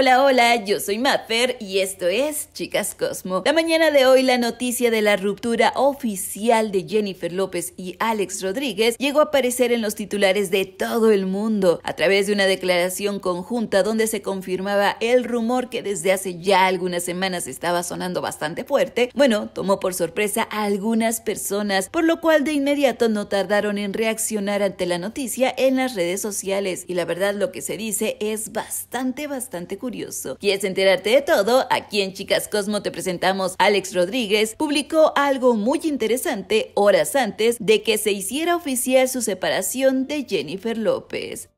Hola, hola, yo soy Mafer y esto es Chicas Cosmo. La mañana de hoy la noticia de la ruptura oficial de Jennifer López y Alex Rodríguez llegó a aparecer en los titulares de todo el mundo a través de una declaración conjunta donde se confirmaba el rumor que desde hace ya algunas semanas estaba sonando bastante fuerte. Bueno, tomó por sorpresa a algunas personas, por lo cual de inmediato no tardaron en reaccionar ante la noticia en las redes sociales y la verdad lo que se dice es bastante, bastante curioso ¿Quieres enterarte de todo? Aquí en Chicas Cosmo te presentamos Alex Rodríguez publicó algo muy interesante horas antes de que se hiciera oficial su separación de Jennifer López.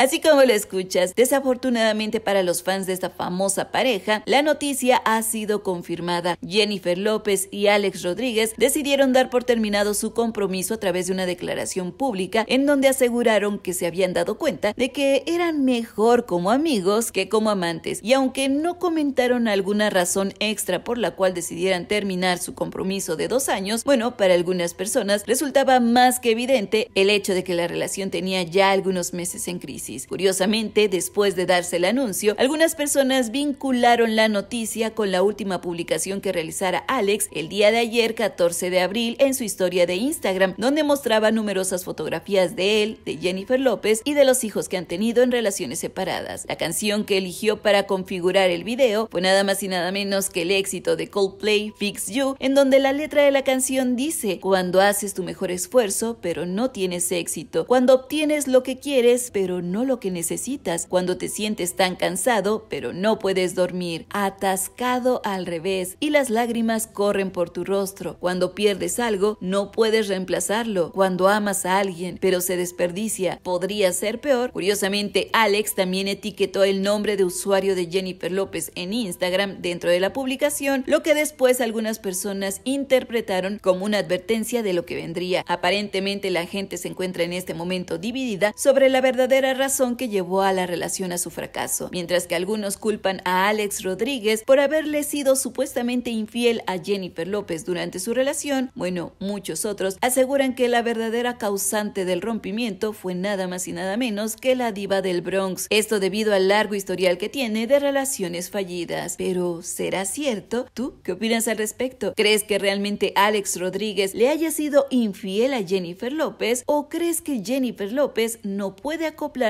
Así como lo escuchas, desafortunadamente para los fans de esta famosa pareja, la noticia ha sido confirmada. Jennifer López y Alex Rodríguez decidieron dar por terminado su compromiso a través de una declaración pública en donde aseguraron que se habían dado cuenta de que eran mejor como amigos que como amantes. Y aunque no comentaron alguna razón extra por la cual decidieran terminar su compromiso de dos años, bueno, para algunas personas resultaba más que evidente el hecho de que la relación tenía ya algunos meses en crisis. Curiosamente, después de darse el anuncio, algunas personas vincularon la noticia con la última publicación que realizara Alex el día de ayer, 14 de abril, en su historia de Instagram, donde mostraba numerosas fotografías de él, de Jennifer López y de los hijos que han tenido en relaciones separadas. La canción que eligió para configurar el video fue nada más y nada menos que el éxito de Coldplay Fix You, en donde la letra de la canción dice, cuando haces tu mejor esfuerzo, pero no tienes éxito, cuando obtienes lo que quieres, pero no lo que necesitas cuando te sientes tan cansado, pero no puedes dormir, atascado al revés, y las lágrimas corren por tu rostro. Cuando pierdes algo, no puedes reemplazarlo. Cuando amas a alguien, pero se desperdicia, podría ser peor. Curiosamente, Alex también etiquetó el nombre de usuario de Jennifer López en Instagram dentro de la publicación, lo que después algunas personas interpretaron como una advertencia de lo que vendría. Aparentemente la gente se encuentra en este momento dividida sobre la verdadera razón que llevó a la relación a su fracaso, mientras que algunos culpan a Alex Rodríguez por haberle sido supuestamente infiel a Jennifer López durante su relación, bueno, muchos otros aseguran que la verdadera causante del rompimiento fue nada más y nada menos que la diva del Bronx, esto debido al largo historial que tiene de relaciones fallidas. Pero, ¿será cierto? ¿Tú qué opinas al respecto? ¿Crees que realmente Alex Rodríguez le haya sido infiel a Jennifer López o crees que Jennifer López no puede acoplar